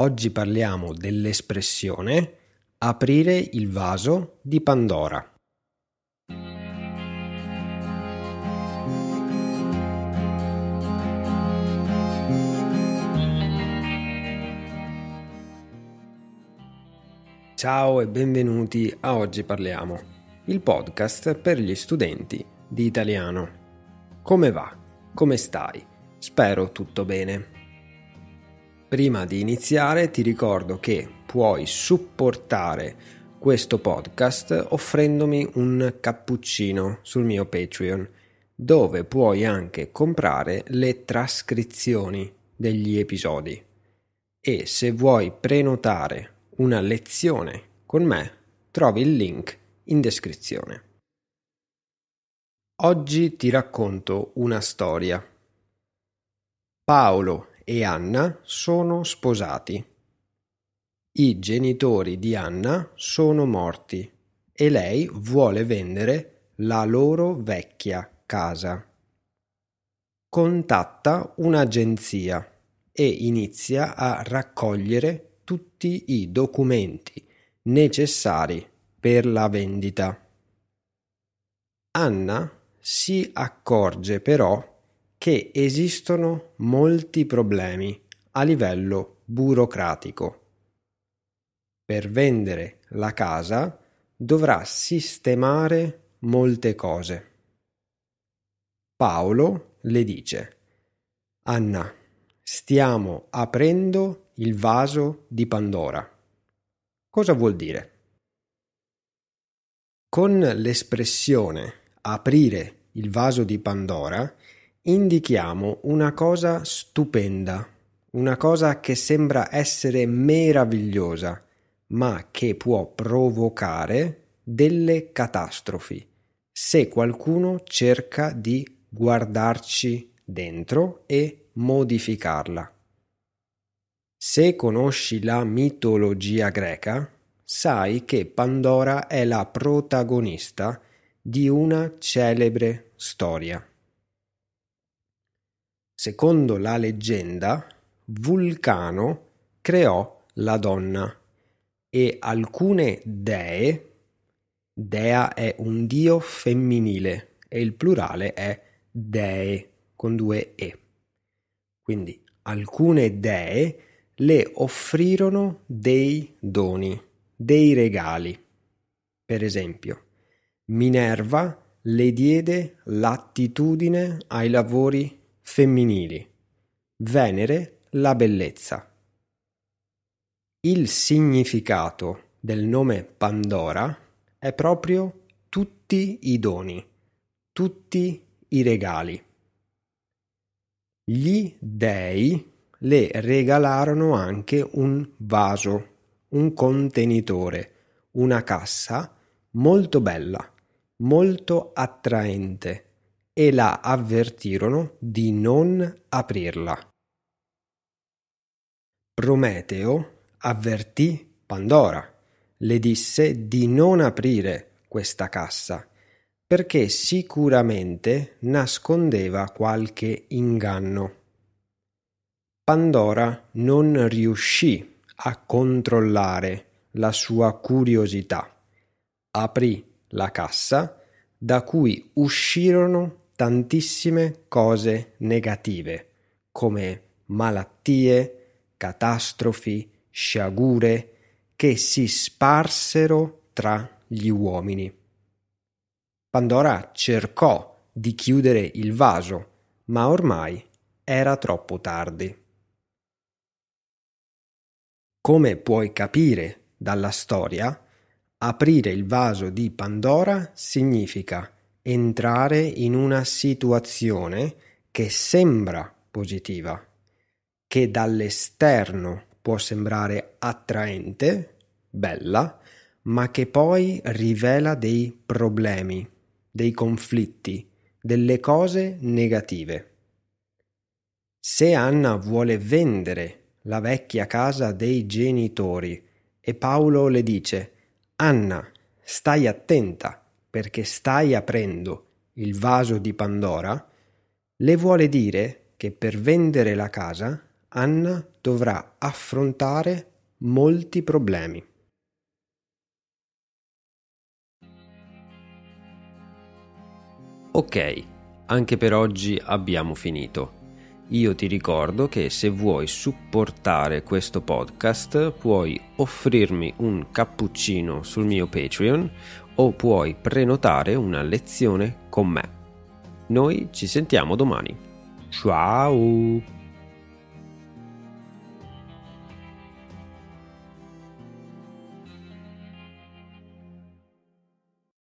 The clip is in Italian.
Oggi parliamo dell'espressione aprire il vaso di Pandora. Ciao e benvenuti a Oggi Parliamo, il podcast per gli studenti di italiano. Come va? Come stai? Spero tutto bene. Prima di iniziare ti ricordo che puoi supportare questo podcast offrendomi un cappuccino sul mio Patreon, dove puoi anche comprare le trascrizioni degli episodi. E se vuoi prenotare una lezione con me, trovi il link in descrizione. Oggi ti racconto una storia. Paolo e Anna sono sposati. I genitori di Anna sono morti e lei vuole vendere la loro vecchia casa. Contatta un'agenzia e inizia a raccogliere tutti i documenti necessari per la vendita. Anna si accorge però che esistono molti problemi a livello burocratico. Per vendere la casa dovrà sistemare molte cose. Paolo le dice, Anna, stiamo aprendo il vaso di Pandora. Cosa vuol dire? Con l'espressione aprire il vaso di Pandora Indichiamo una cosa stupenda, una cosa che sembra essere meravigliosa, ma che può provocare delle catastrofi se qualcuno cerca di guardarci dentro e modificarla. Se conosci la mitologia greca, sai che Pandora è la protagonista di una celebre storia. Secondo la leggenda, Vulcano creò la donna e alcune dee dea è un dio femminile e il plurale è dee con due e. Quindi alcune dee le offrirono dei doni, dei regali. Per esempio, Minerva le diede l'attitudine ai lavori femminili. Venere, la bellezza. Il significato del nome Pandora è proprio tutti i doni, tutti i regali. Gli dei le regalarono anche un vaso, un contenitore, una cassa molto bella, molto attraente e la avvertirono di non aprirla. Prometeo avvertì Pandora, le disse di non aprire questa cassa perché sicuramente nascondeva qualche inganno. Pandora non riuscì a controllare la sua curiosità. Aprì la cassa da cui uscirono tantissime cose negative, come malattie, catastrofi, sciagure, che si sparsero tra gli uomini. Pandora cercò di chiudere il vaso, ma ormai era troppo tardi. Come puoi capire dalla storia, aprire il vaso di Pandora significa entrare in una situazione che sembra positiva, che dall'esterno può sembrare attraente, bella, ma che poi rivela dei problemi, dei conflitti, delle cose negative. Se Anna vuole vendere la vecchia casa dei genitori e Paolo le dice Anna, stai attenta, perché stai aprendo il vaso di Pandora, le vuole dire che per vendere la casa Anna dovrà affrontare molti problemi. Ok, anche per oggi abbiamo finito. Io ti ricordo che se vuoi supportare questo podcast puoi offrirmi un cappuccino sul mio Patreon o puoi prenotare una lezione con me. Noi ci sentiamo domani. Ciao!